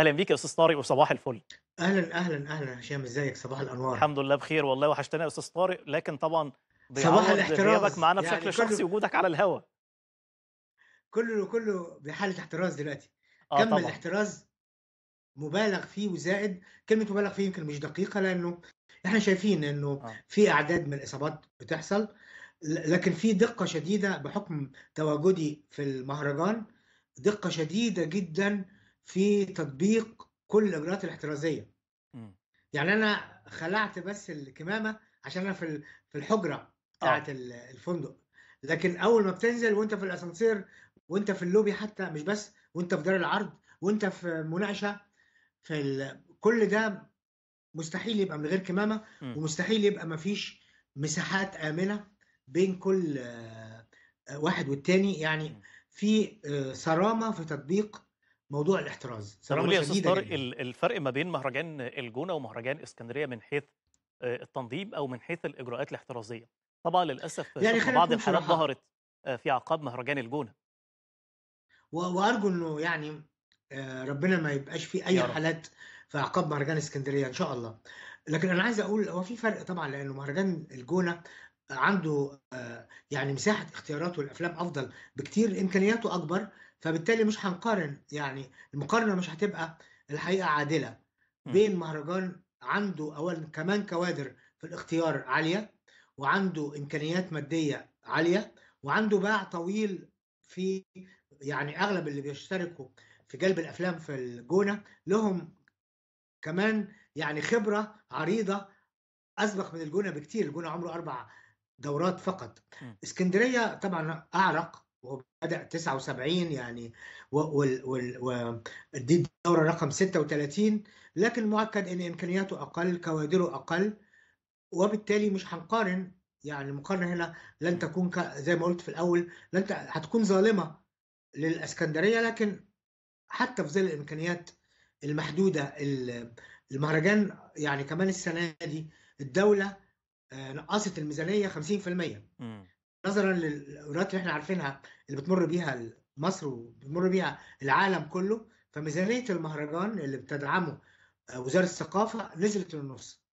اهلا بيك يا استاذ طارق وصباح الفل اهلا اهلا اهلا هشام ازيك صباح الانوار الحمد لله بخير والله وحشتنا يا استاذ طارق لكن طبعا صباح الاحتراز غيابك معانا يعني بشكل شخصي وجودك على الهوا كله كله بحاله احتراز دلوقتي آه كم طبعا. الاحتراز مبالغ فيه وزائد كلمه مبالغ فيه يمكن مش دقيقه لانه احنا شايفين انه آه. في اعداد من الاصابات بتحصل لكن في دقه شديده بحكم تواجدي في المهرجان دقه شديده جدا في تطبيق كل الاجراءات الاحترازيه م. يعني انا خلعت بس الكمامه عشان انا في في الحجره آه. بتاعه الفندق لكن اول ما بتنزل وانت في الاسانسير وانت في اللوبي حتى مش بس وانت في دار العرض وانت في مناقشه في كل ده مستحيل يبقى من غير كمامه م. ومستحيل يبقى ما فيش مساحات امنه بين كل آه، واحد والتاني يعني في آه، صرامه في تطبيق موضوع الاحتراز صراحه طارق يعني. الفرق ما بين مهرجان الجونه ومهرجان اسكندريه من حيث آه، التنظيم او من حيث الاجراءات الاحترازيه طبعا للاسف يعني بعض الحالات ظهرت آه، في عقاب مهرجان الجونه وارجو انه يعني آه، ربنا ما يبقاش في اي حالات في اعقاب مهرجان اسكندريه ان شاء الله لكن انا عايز اقول هو في فرق طبعا لانه مهرجان الجونه عنده يعني مساحه اختياراته والافلام افضل بكتير امكانياته اكبر فبالتالي مش هنقارن يعني المقارنه مش هتبقى الحقيقه عادله بين مهرجان عنده اولا كمان كوادر في الاختيار عاليه وعنده امكانيات ماديه عاليه وعنده باع طويل في يعني اغلب اللي بيشتركوا في جلب الافلام في الجونه لهم كمان يعني خبره عريضه اسبق من الجونه بكتير الجونه عمره اربع دورات فقط اسكندريه طبعا اعرق وبدا 79 يعني ودي الدورة رقم 36 لكن المؤكد ان امكانياته اقل كوادره اقل وبالتالي مش هنقارن يعني المقارنة هنا لن تكون زي ما قلت في الاول لن هتكون ظالمة للاسكندرية لكن حتى في ظل الامكانيات المحدودة المهرجان يعني كمان السنة دي الدولة آه، نقصت الميزانية 50% نظرا للأولويات اللي احنا عارفينها اللي بتمر بيها مصر وبتمر بيها العالم كله فميزانية المهرجان اللي بتدعمه آه، وزارة الثقافة نزلت للنص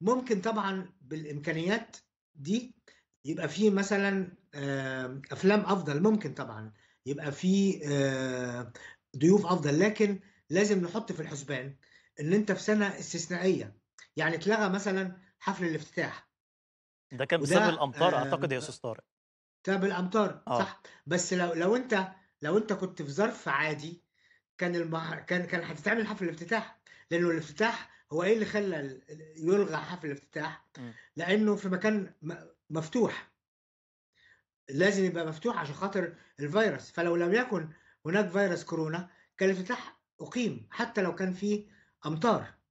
ممكن طبعا بالإمكانيات دي يبقى في مثلا أفلام أفضل ممكن طبعا يبقى في آه، ضيوف أفضل لكن لازم نحط في الحسبان إن أنت في سنة استثنائية يعني اتلغى مثلا حفل الافتتاح ده كان بسبب الامطار آه، اعتقد يا آه، استاذ طارق بسبب الامطار آه. صح بس لو لو انت لو انت كنت في ظرف عادي كان المح... كان كان هتتعمل حفل الافتتاح لانه الافتتاح هو ايه اللي خلى يلغى حفل الافتتاح؟ لانه في مكان مفتوح لازم يبقى مفتوح عشان خاطر الفيروس فلو لم يكن هناك فيروس كورونا كان الافتتاح اقيم حتى لو كان فيه امطار